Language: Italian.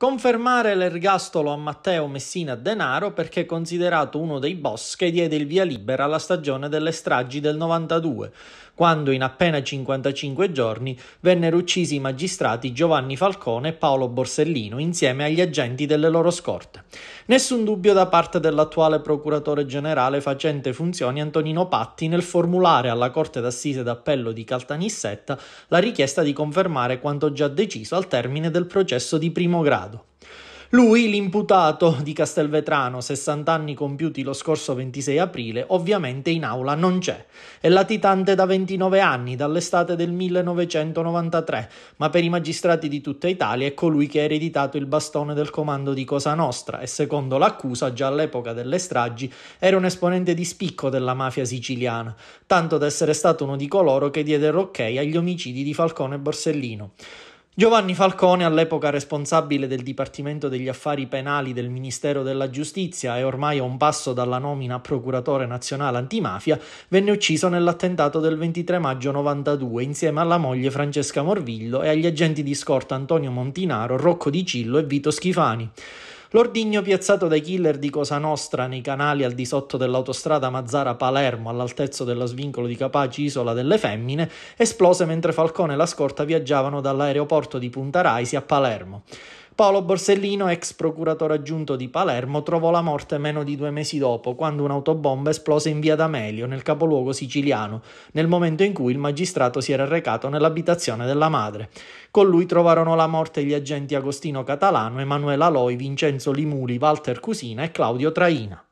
Confermare l'ergastolo a Matteo Messina Denaro perché considerato uno dei boss che diede il via libera alla stagione delle stragi del 92, quando in appena 55 giorni vennero uccisi i magistrati Giovanni Falcone e Paolo Borsellino insieme agli agenti delle loro scorte. Nessun dubbio da parte dell'attuale procuratore generale facente funzioni Antonino Patti nel formulare alla Corte d'Assise d'Appello di Caltanissetta la richiesta di confermare quanto già deciso al termine del processo di primo grado lui, l'imputato di Castelvetrano, 60 anni compiuti lo scorso 26 aprile, ovviamente in aula non c'è. È latitante da 29 anni, dall'estate del 1993, ma per i magistrati di tutta Italia è colui che ha ereditato il bastone del comando di Cosa Nostra e secondo l'accusa, già all'epoca delle stragi, era un esponente di spicco della mafia siciliana, tanto da essere stato uno di coloro che diedero ok agli omicidi di Falcone e Borsellino. Giovanni Falcone, all'epoca responsabile del Dipartimento degli Affari Penali del Ministero della Giustizia e ormai a un passo dalla nomina a procuratore nazionale antimafia, venne ucciso nell'attentato del 23 maggio 92 insieme alla moglie Francesca Morvillo e agli agenti di scorta Antonio Montinaro, Rocco Di Cillo e Vito Schifani. L'ordigno piazzato dai killer di Cosa Nostra nei canali al di sotto dell'autostrada Mazzara-Palermo all'altezza dello svincolo di Capaci Isola delle Femmine esplose mentre Falcone e la scorta viaggiavano dall'aeroporto di Punta Raisi a Palermo. Paolo Borsellino, ex procuratore aggiunto di Palermo, trovò la morte meno di due mesi dopo, quando un'autobomba esplose in via D'Amelio, nel capoluogo siciliano, nel momento in cui il magistrato si era recato nell'abitazione della madre. Con lui trovarono la morte gli agenti Agostino Catalano, Emanuela Loi, Vincenzo Limuli, Walter Cusina e Claudio Traina.